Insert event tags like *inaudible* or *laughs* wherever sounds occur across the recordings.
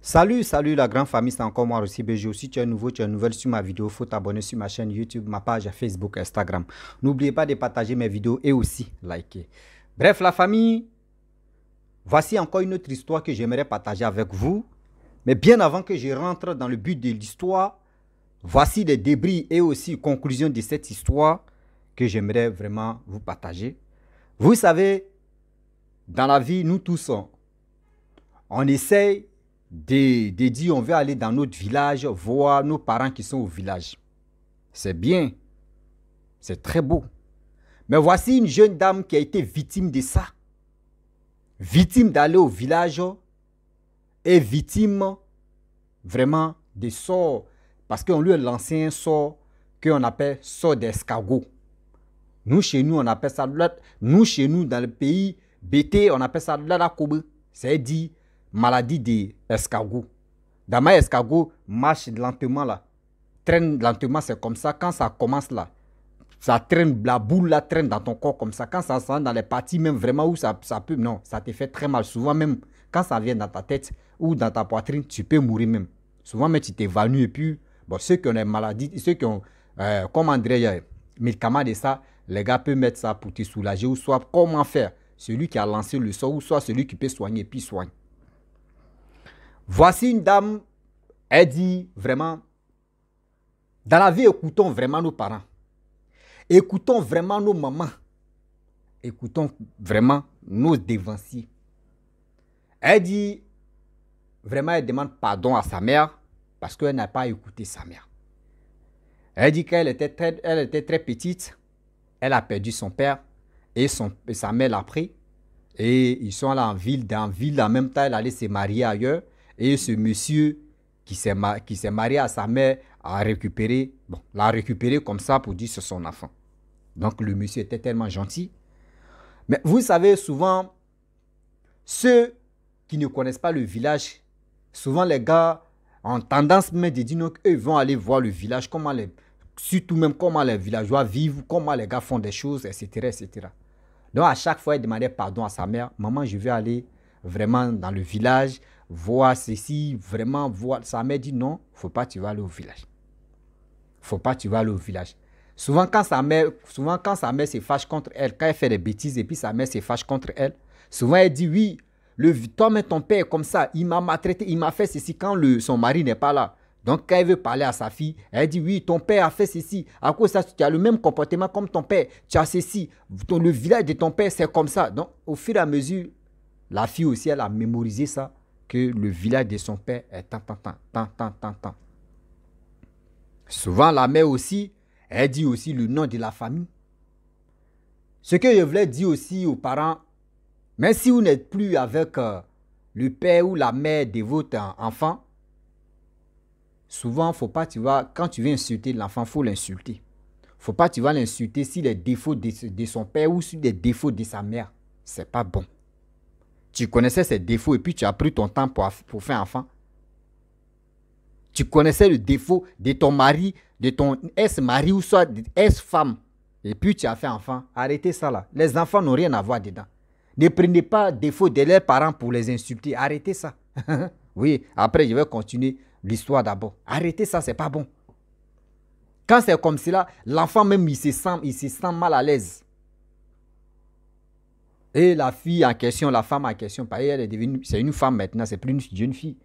Salut, salut la grande famille, c'est encore moi aussi BG. Si tu es nouveau, tu es nouvelle sur ma vidéo, faut t'abonner sur ma chaîne YouTube, ma page Facebook, Instagram. N'oubliez pas de partager mes vidéos et aussi liker. Bref, la famille, voici encore une autre histoire que j'aimerais partager avec vous. Mais bien avant que je rentre dans le but de l'histoire, voici les débris et aussi conclusion de cette histoire que j'aimerais vraiment vous partager. Vous savez, dans la vie, nous tous, on essaye de, on veut aller dans notre village, voir nos parents qui sont au village. C'est bien, c'est très beau. Mais voici une jeune dame qui a été victime de ça. Victime d'aller au village et victime vraiment des sorts. Parce qu'on lui a lancé un sort qu'on appelle sort d'escargot. Nous, chez nous, on appelle ça... Nous, chez nous, dans le pays BT, on appelle ça C'est dit maladie des escargots. ma escargot marche lentement là, traîne lentement, c'est comme ça. Quand ça commence là, ça traîne, la boule là traîne dans ton corps comme ça. Quand ça sent dans les parties même vraiment où ça, peut, non, ça te fait très mal. Souvent même, quand ça vient dans ta tête ou dans ta poitrine, tu peux mourir même. Souvent même, tu t'évanouis et puis, bon, ceux qui ont des maladies, ceux qui ont, euh, comme André, médicaments de ça, les gars peuvent mettre ça pour te soulager ou soit comment faire. Celui qui a lancé le sort ou soit celui qui peut soigner puis soigne. Voici une dame, elle dit vraiment, dans la vie, écoutons vraiment nos parents. Écoutons vraiment nos mamans. Écoutons vraiment nos dévanciers. Elle dit, vraiment, elle demande pardon à sa mère parce qu'elle n'a pas écouté sa mère. Elle dit qu'elle était très, était très petite. Elle a perdu son père et, son, sa mère l'a pris. Et ils sont allés en ville, dans la ville, en même temps, elle allait se marier ailleurs. Et ce monsieur qui s'est marié à sa mère a récupéré, bon, l'a récupéré comme ça pour dire c'est son enfant. Donc le monsieur était tellement gentil. Mais vous savez, souvent, ceux qui ne connaissent pas le village, souvent les gars ont tendance même de dire eux vont aller voir le village, comment les, surtout même comment les villageois vivent, comment les gars font des choses, etc. etc. Donc à chaque fois, il demandait pardon à sa mère, maman, je vais aller vraiment dans le village voir ceci, vraiment voir. Sa mère dit non, faut pas tu vas aller au village. Faut pas tu vas aller au village. Souvent quand sa mère, souvent quand sa mère se fâche contre elle, quand elle fait des bêtises et puis sa mère se fâche contre elle, souvent elle dit oui, le toi mais ton père est comme ça, il m'a maltraité, il m'a fait ceci quand le, son mari n'est pas là. Donc quand elle veut parler à sa fille, elle dit oui, ton père a fait ceci. À cause ça, tu as le même comportement comme ton père. Tu as ceci. le village de ton père, c'est comme ça. Donc au fur et à mesure, la fille aussi, elle a mémorisé ça que le village de son père est tant, tant, tant, tant, tant, tant, Souvent, la mère aussi, elle dit aussi le nom de la famille. Ce que je voulais dire aussi aux parents, même si vous n'êtes plus avec euh, le père ou la mère de votre enfant, souvent, faut pas, tu quand tu veux insulter l'enfant, faut l'insulter. faut pas, tu vas l'insulter si les défauts de, de son père ou sur les défauts de sa mère. C'est pas bon. Tu connaissais ses défauts et puis tu as pris ton temps pour, pour faire enfant. Tu connaissais le défaut de ton mari, de ton ex-mari ou soit ex-femme. Et puis tu as fait enfant. Arrêtez ça là. Les enfants n'ont rien à voir dedans. Ne prenez pas défaut de leurs parents pour les insulter. Arrêtez ça. *laughs* oui, après je vais continuer l'histoire d'abord. Arrêtez ça, c'est pas bon. Quand c'est comme cela, l'enfant même il se sent, il se sent mal à l'aise. Et la fille en question, la femme en question, elle est devenue, c'est une femme maintenant, c'est plus une jeune fille.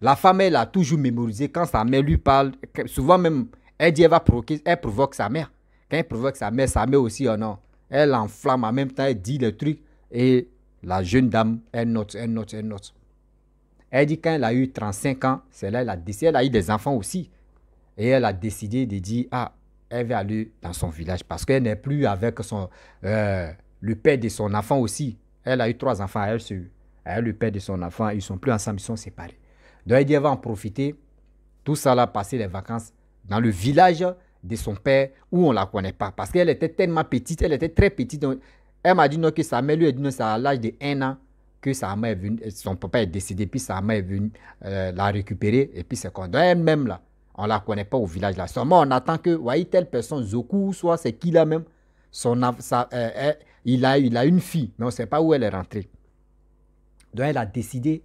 La femme, elle a toujours mémorisé. Quand sa mère lui parle, souvent même, elle dit, elle va provoquer, elle provoque sa mère. Quand elle provoque sa mère, sa mère aussi, oh non, elle enflamme en même temps, elle dit le truc. Et la jeune dame, elle note, elle note, elle note. Elle dit, quand a eu 35 ans, là, elle a décidé, elle a eu des enfants aussi. Et elle a décidé de dire, ah, elle va aller dans son village parce qu'elle n'est plus avec son, euh, le père de son enfant aussi. Elle a eu trois enfants elle, le père de son enfant. Ils sont plus ensemble, ils sont séparés. Donc elle dit, elle va en profiter. Tout ça, là, passer les vacances dans le village de son père où on ne la connaît pas. Parce qu'elle était tellement petite, elle était très petite. elle m'a dit non, que sa mère lui a dit non, c'est à l'âge de un an que sa mère est venue, son papa est décédé, puis sa mère est venue euh, la récupérer, et puis c'est quoi. elle-même, là, on ne la connaît pas au village, là. Seulement, on attend que, voyez, telle personne, Zoku, soit c'est qui là même, son, sa, euh, il a, il a une fille, mais on ne sait pas où elle est rentrée. Donc elle a décidé.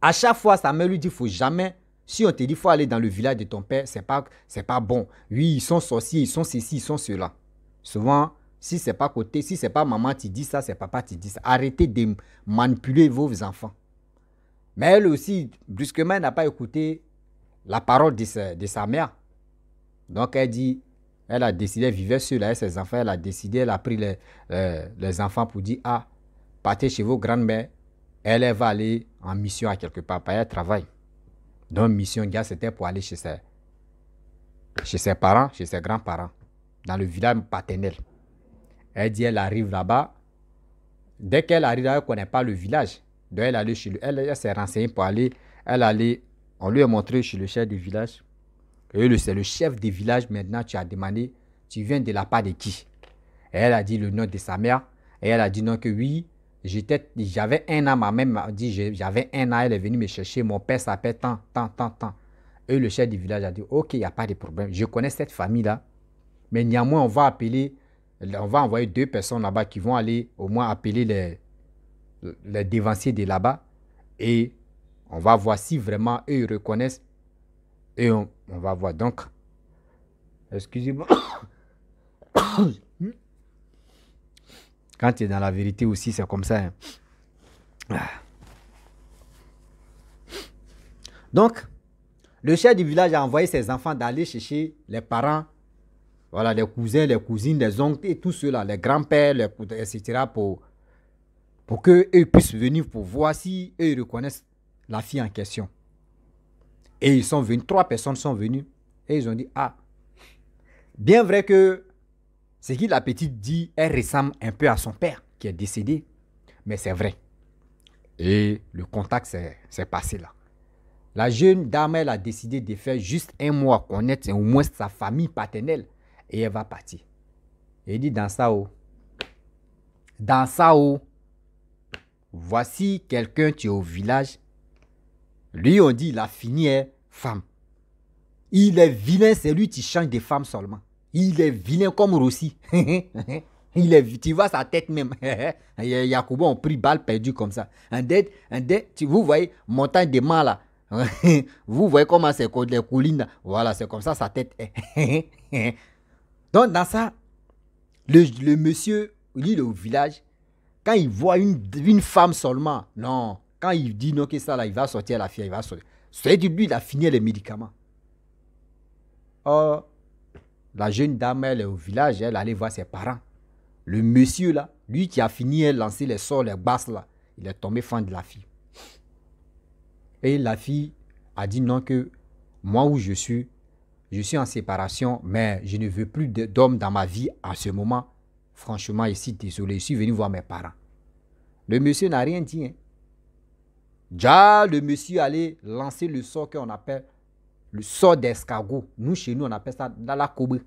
À chaque fois, sa mère lui dit, faut jamais. Si on te dit, faut aller dans le village de ton père, c'est pas, c'est pas bon. Oui, ils sont sorciers, ils sont ceci, ils sont cela. Souvent, si c'est pas côté, si c'est pas maman qui dit ça, c'est papa qui dit ça. Arrêtez de manipuler vos enfants. Mais elle aussi, brusquement, n'a pas écouté la parole de sa, de sa mère. Donc elle dit, elle a décidé, elle vivait seule ses enfants. Elle a décidé, elle a pris les, euh, enfants pour dire Ah, partez chez vos grandes-mères. Elle, est va aller en mission à quelque part. qu'elle travaille. Donc, mission, gars, c'était pour aller chez ses, chez ses parents, chez ses grands-parents, dans le village paternel. Elle dit Elle arrive là-bas. Dès qu'elle arrive là, elle ne connaît pas le village. Donc, elle aller chez lui. Elle, elle s'est renseignée pour aller. Elle allait. On lui a montré chez le chef du village c'est le chef des villages maintenant, tu as demandé, tu viens de la part de qui Elle a dit le nom de sa mère. Et elle a dit non que oui, j'avais un an, ma mère m'a dit, j'avais un an, elle est venue me chercher, mon père s'appelle tant, tant, tant, tant. Et le chef du village a dit, ok, il n'y a pas de problème, je connais cette famille-là, mais néanmoins, on va appeler, on va envoyer deux personnes là-bas qui vont aller au moins appeler les, les dévanciers de là-bas et on va voir si vraiment eux reconnaissent et on, on va voir donc. Excusez-moi. *coughs* Quand tu es dans la vérité aussi, c'est comme ça. Hein. Donc, le chef du village a envoyé ses enfants d'aller chercher les parents, voilà, les cousins, les cousines, les oncles et tout cela, les grands-pères, etc., pour, pour qu'eux puissent venir pour voir si eux reconnaissent la fille en question. Et ils sont venus, trois personnes sont venues et ils ont dit Ah, bien vrai que ce qu'il la petite dit, elle ressemble un peu à son père qui est décédé, mais c'est vrai. Et le contact s'est passé là. La jeune dame, elle a décidé de faire juste un mois, connaître au moins sa famille paternelle et elle va partir. Et dit Dans ça oh, dans ça oh, voici quelqu'un qui est au village lui, on dit, il a fini femme. Il est vilain, c'est lui qui change des femmes seulement. Il est vilain comme Rossi. *laughs* il est, tu vois sa tête même. *laughs* Yacouba, on prit balle perdue comme ça. Un un tu, vous voyez, montagne de mal là. *laughs* vous voyez comment c'est les collines. Là. Voilà, c'est comme ça sa tête est. Donc, dans ça, le, monsieur, lui, au village, quand il voit une, une femme seulement, non, quand il dit non que ça là, il va sortir la fille, il va sortir. cest lui, il a fini les médicaments. Or, la jeune dame, elle est au village, elle allait voir ses parents. Le monsieur là, lui qui a fini, elle lancé les sorts, les basses là, il est tombé fan de la fille. Et la fille a dit non que moi où je suis, je suis en séparation, mais je ne veux plus d'homme dans ma vie à ce moment. Franchement, ici, désolé, je suis venu voir mes parents. Le monsieur n'a rien dit. Hein. Déjà, le monsieur allait lancer le sort qu'on appelle le sort d'escargot. Nous, chez nous, on appelle ça la cobre.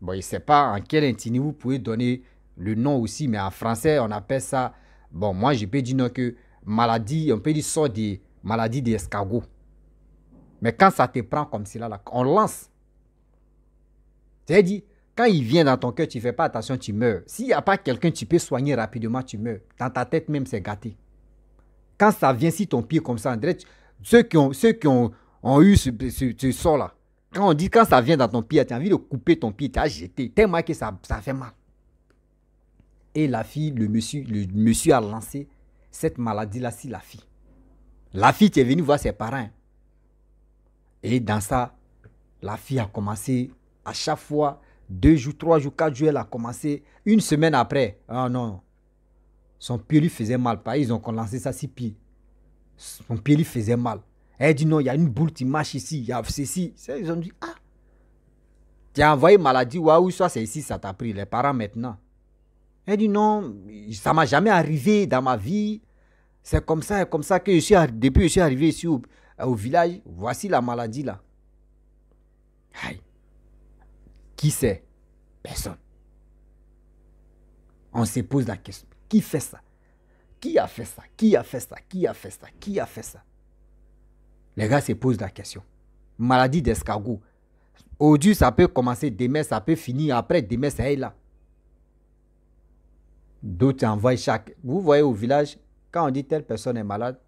Bon, je ne sais pas en quel intime vous pouvez donner le nom aussi, mais en français, on appelle ça. Bon, moi, je peux dire que maladie, on peut dire sort des maladies d'escargot. Mais quand ça te prend comme cela, on lance. C'est-à-dire, quand il vient dans ton cœur, tu ne fais pas attention, tu meurs. S'il n'y a pas quelqu'un, tu peux soigner rapidement, tu meurs. Dans ta tête même, c'est gâté. Quand ça vient si ton pied comme ça, André, ceux qui ont, ceux qui ont, eu ce, sort-là, quand on dit quand ça vient dans ton pied, tu as envie de couper ton pied, tu as jeté, tellement que ça, ça fait mal. Et la fille, le monsieur, le monsieur a lancé cette maladie-là si la fille. La fille est venue voir ses parents. Et dans ça, la fille a commencé à chaque fois, deux jours, trois jours, quatre jours, elle a commencé. Une semaine après, ah oh non, son pied lui faisait mal. ils ont lancé ça six pieds. Son pied lui faisait mal. Elle dit non, il y a une boule qui marche ici, il y a ceci. Ils ont dit, ah, tu as envoyé maladie, waouh, ça c'est ici, ça t'a pris, les parents maintenant. Elle dit non, ça m'a jamais arrivé dans ma vie. C'est comme ça, comme ça que je suis, depuis que je suis arrivé ici au, au village, voici la maladie là. Aïe. Qui c'est Personne. On se pose la question. Qui fait ça Qui a fait ça Qui a fait ça Qui a fait ça Qui a fait ça Les gars se posent la question. Maladie d'escargot. Aujourd'hui, ça peut commencer, demain, ça peut finir, après, demain, ça est là. D'autres envoient chaque. Vous voyez au village, quand on dit telle personne est malade,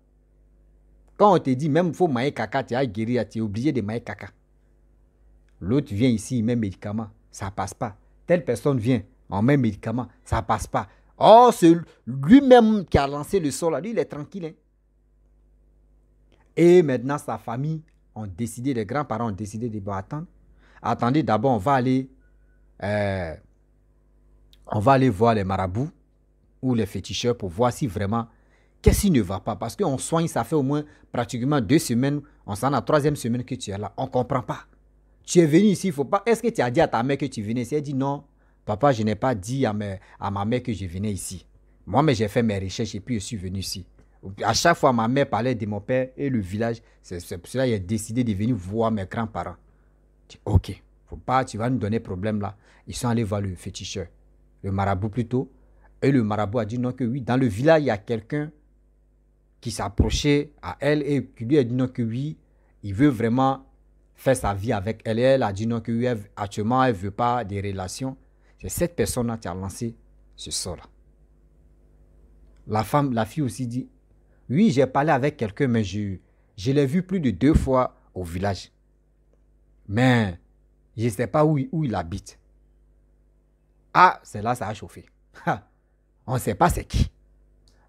quand on te dit même faut mailler caca, tu as guéri, tu es obligé de mailler caca. L'autre vient ici, il met médicament, ça passe pas. Telle personne vient, on met médicament, ça passe pas. Oh, c'est lui-même qui a lancé le sort là. Lui, il est tranquille. Hein. Et maintenant, sa famille ont décidé, les grands-parents ont décidé de bon, attendre. Attendez, d'abord, on va aller. Euh, on va aller voir les marabouts ou les féticheurs pour voir si vraiment qu'est-ce qui ne va pas. Parce qu'on soigne, ça fait au moins pratiquement deux semaines. On s'en a la troisième semaine que tu es là. On ne comprend pas. Tu es venu ici, il faut pas. Est-ce que tu as dit à ta mère que tu venais ici Elle dit non. Papa, je n'ai pas dit à, ma mère que je venais ici. Moi, mais j'ai fait mes recherches et puis je suis venu ici. À chaque fois, ma mère parlait de mon père et le village. C'est pour cela a décidé de venir voir mes grands-parents. OK, faut pas, tu vas nous donner problème là. Ils sont allés voir le féticheur, le marabout plutôt. Et le marabout a dit non que oui, dans le village, il y a quelqu'un qui s'approchait à elle et qui lui a dit non que oui, il veut vraiment faire sa vie avec elle. Et elle a dit non que oui, actuellement, elle ne veut pas des relations. C'est cette personne-là qui a lancé ce sort-là. La femme, la fille aussi dit, oui, j'ai parlé avec quelqu'un, mais je, l'ai vu plus de deux fois au village. Mais je ne sais pas où, où il habite. Ah, c'est là, ça a chauffé. on ne sait pas c'est qui.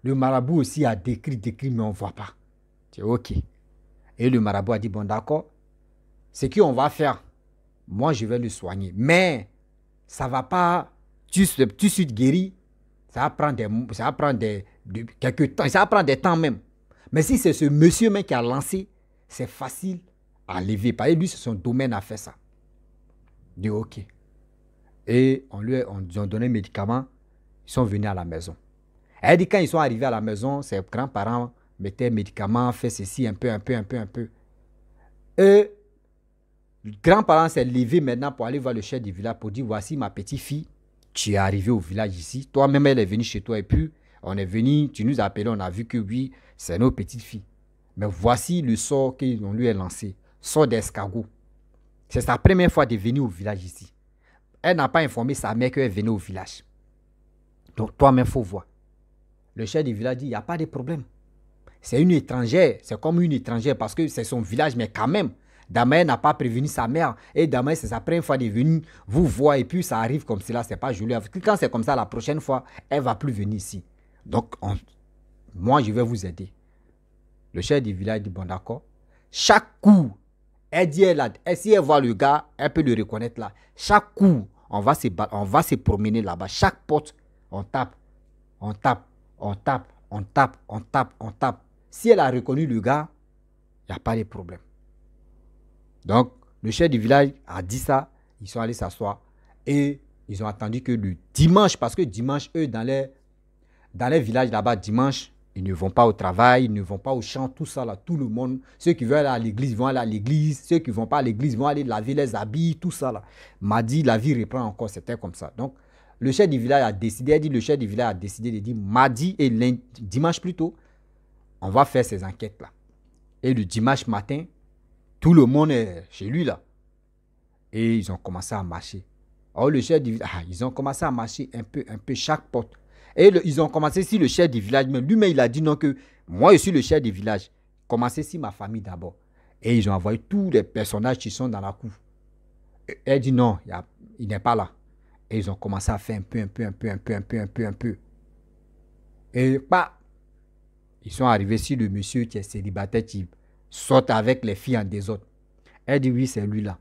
Le marabout aussi a décrit, décrit, mais on ne voit pas. C'est OK. Et le marabout a dit, bon d'accord, ce on va faire, moi je vais le soigner. Mais ça va pas, tu, tu suis guéri, ça va prendre, ça quelques temps, ça va prendre des temps même. Mais si c'est ce monsieur même qui a lancé, c'est facile à lever. Par lui, c'est son domaine à faire ça. Il OK. Et on lui on, donné un médicament, ils sont venus à la maison. Elle dit quand ils sont arrivés à la maison, ses grands-parents mettaient médicaments, fait ceci, un peu, un peu, un peu, un peu. Et grand-parent s'est levé maintenant pour aller voir le chef du village pour dire voici ma petite-fille, tu es arrivé au village ici, toi-même elle est venue chez toi et puis on est venu, tu nous as appelé, on a vu que oui, c'est nos petites filles. Mais voici le sort qu'on lui a lancé, sort d'escargot. C'est sa première fois de venir au village ici. Elle n'a pas informé sa mère qu'elle venait au village. Donc toi-même, il faut voir. Le chef du village dit, il n'y a pas de problème. C'est une étrangère, c'est comme une étrangère parce que c'est son village, mais quand même, Damaï n'a pas prévenu sa mère. Et Damaï, c'est sa première fois de venir vous voir. Et puis ça arrive comme cela, c'est pas joli. Quand c'est comme ça, la prochaine fois, elle va plus venir ici. Donc, moi, je vais vous aider. Le chef du village dit, bon d'accord. Chaque coup, elle dit, elle, si elle voit le gars, elle peut le reconnaître là. Chaque coup, on va se, on va se promener là-bas. Chaque porte, on tape, on tape, on tape, on tape, on tape, on tape. Si elle a reconnu le gars, il n'y a pas de problème. Donc, le chef du village a dit ça, ils sont allés s'asseoir et ils ont attendu que le dimanche, parce que dimanche, eux, dans les, villages là-bas, dimanche, ils ne vont pas au travail, ils ne vont pas au champ, tout ça là, tout le monde. Ceux qui veulent aller à l'église vont aller à l'église, ceux qui ne vont pas à l'église vont aller laver les habits, tout ça là. M'a la vie reprend encore, c'était comme ça. Donc, le chef du village a décidé, dit, le chef du village a décidé de dire, mardi et dimanche dimanche plutôt, on va faire ces enquêtes là. Et le dimanche matin, tout le monde est chez lui là. Et ils ont commencé à marcher. Oh, le chef du village, ah, ils ont commencé à marcher un peu, un peu chaque porte. Et ils ont commencé si le chef du village Lui-même, il a dit non que moi, je suis le chef du village. Commencez si ma famille d'abord. Et ils ont envoyé tous les personnages qui sont dans la cour. Et elle dit non, il, n'est pas là. Et ils ont commencé à faire un peu, un peu, un peu, un peu, un peu, un peu, un peu. Et pas. ils sont arrivés ici, le monsieur qui est célibataire, qui sorte avec les filles en désordre. Elle dit, oui, c'est lui-là.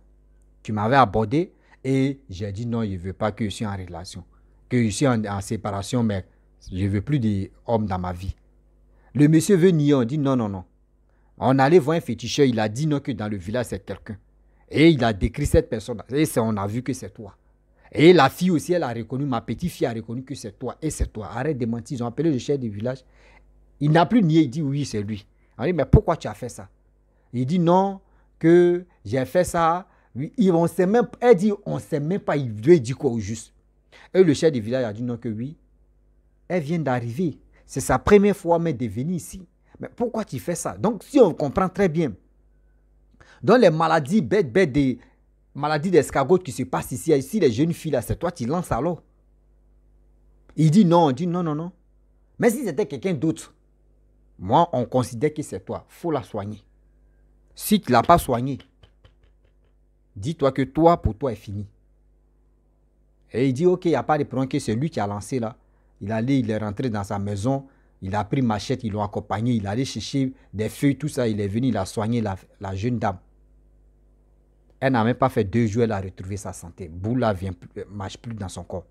Tu m'avais abordé et j'ai dit, non, je ne veux pas que je sois en relation, que je sois en, séparation, mais je ne veux plus d'hommes dans ma vie. Le monsieur veut nier, on dit, non, non, non. On allait voir un féticheur, il a dit non que dans le village, c'est quelqu'un. Et il a décrit cette personne. Et on a vu que c'est toi. Et la fille aussi, elle a reconnu, ma petite fille a reconnu que c'est toi. Et c'est toi. Arrête de mentir. Ils ont appelé le chef du village. Il n'a plus nié. Il dit oui, c'est lui. On dit, mais pourquoi tu as fait ça il dit non, que j'ai fait ça. sait même, elle dit, on ne sait même pas, il veut dire quoi au juste. Et le chef du village a dit non, que oui. Elle vient d'arriver. C'est sa première fois, mais de venir ici. Mais pourquoi tu fais ça Donc, si on comprend très bien, dans les maladies bêtes, bêtes des maladies d'escargot qui se passent ici, ici, les jeunes filles, là, c'est toi, qui lances alors. Il dit non, on dit non, non, non. Mais si c'était quelqu'un d'autre, moi, on considère que c'est toi. faut la soigner. Si tu ne l'as pas soigné, dis-toi que toi, pour toi, est fini. Et il dit, OK, il n'y a pas de problème, que c'est lui qui a lancé là. Il allait, il est rentré dans sa maison, il a pris machette, il l'a accompagné, il allé chercher des feuilles, tout ça, il est venu, il a soigné la, la jeune dame. Elle n'a même pas fait deux jours, elle a retrouvé sa santé. Boula ne euh, marche plus dans son corps.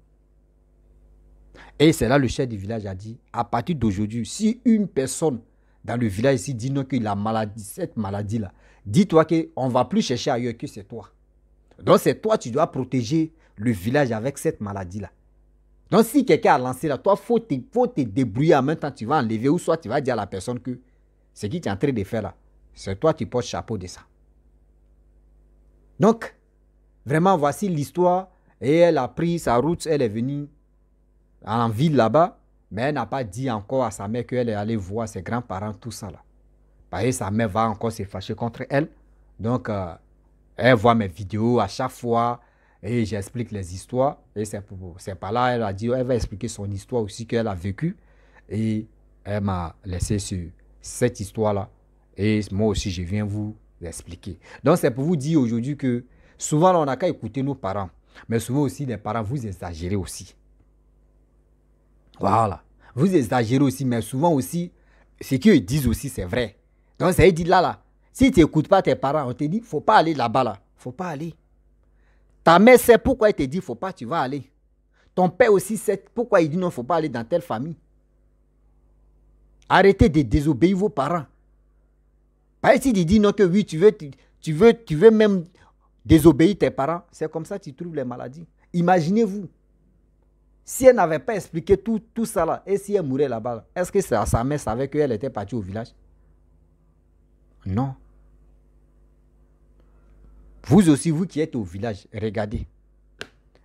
Et c'est là le chef du village a dit, à partir d'aujourd'hui, si une personne dans le village ici, dis-nous que la maladie, cette maladie-là, dis-toi qu'on ne va plus chercher ailleurs que c'est toi. Donc c'est toi, tu dois protéger le village avec cette maladie-là. Donc si quelqu'un a lancé là, toi, il faut te, débrouiller en même temps, tu vas enlever ou soit tu vas dire à la personne que ce qui est en train de faire là, c'est toi qui portes chapeau de ça. Donc, vraiment, voici l'histoire. Et elle a pris sa route, elle est venue en ville là-bas mais elle n'a pas dit encore à sa mère qu'elle est allée voir ses grands-parents, tout ça là. Bah, sa mère va encore se fâcher contre elle. Donc, euh, elle voit mes vidéos à chaque fois et j'explique les histoires. Et c'est, c'est pas là, elle a dit, elle va expliquer son histoire aussi qu'elle a vécue. Et elle m'a laissé sur cette histoire-là. Et moi aussi, je viens vous expliquer. Donc, c'est pour vous dire aujourd'hui que souvent, on n'a qu'à écouter nos parents. Mais souvent aussi, les parents, vous exagérez aussi. Voilà. Vous exagérez aussi, mais souvent aussi, ce qu'ils disent aussi, c'est vrai. Donc, ça dit là, là. Si tu n'écoutes pas tes parents, on te dit, faut pas aller là-bas, là. faut pas aller. Ta mère sait pourquoi elle te dit, faut pas, tu vas aller. Ton père aussi sait pourquoi il dit, non, faut pas aller dans telle famille. Arrêtez de désobéir vos parents. Pas si tu non que oui, tu veux, tu, veux, tu veux même désobéir tes parents, c'est comme ça que tu trouves les maladies. Imaginez-vous. Si elle n'avait pas expliqué tout, tout ça là, et si elle mourait là-bas, est-ce que sa mère savait qu'elle était partie au village Non. Vous aussi, vous qui êtes au village, regardez.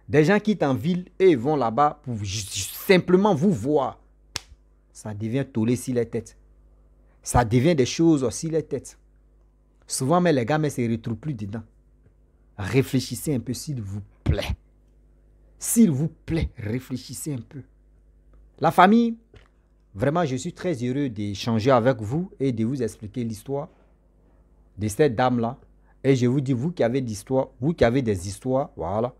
Des gens quittent en ville et vont là-bas pour simplement vous voir. Ça devient tollé sur les têtes. Ça devient des choses aussi les têtes. Souvent, les gars ne se retrouvent plus dedans. Réfléchissez un peu, s'il vous plaît. S'il vous plaît, réfléchissez un peu. La famille, vraiment, je suis très heureux d'échanger avec vous et de vous expliquer l'histoire de cette dame-là. Et je vous dis, vous qui avez histoires, vous qui avez des histoires, voilà,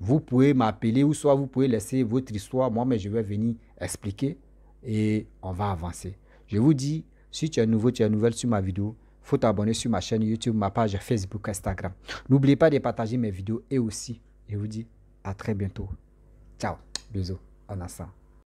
vous pouvez m'appeler ou soit vous pouvez laisser votre histoire. Moi, mais je vais venir expliquer et on va avancer. Je vous dis, si tu es nouveau, tu es nouvelle sur ma vidéo, faut t'abonner sur ma chaîne YouTube, ma page Facebook, Instagram. N'oubliez pas de partager mes vidéos et aussi, je vous dis à très bientôt. Ciao, bisous, en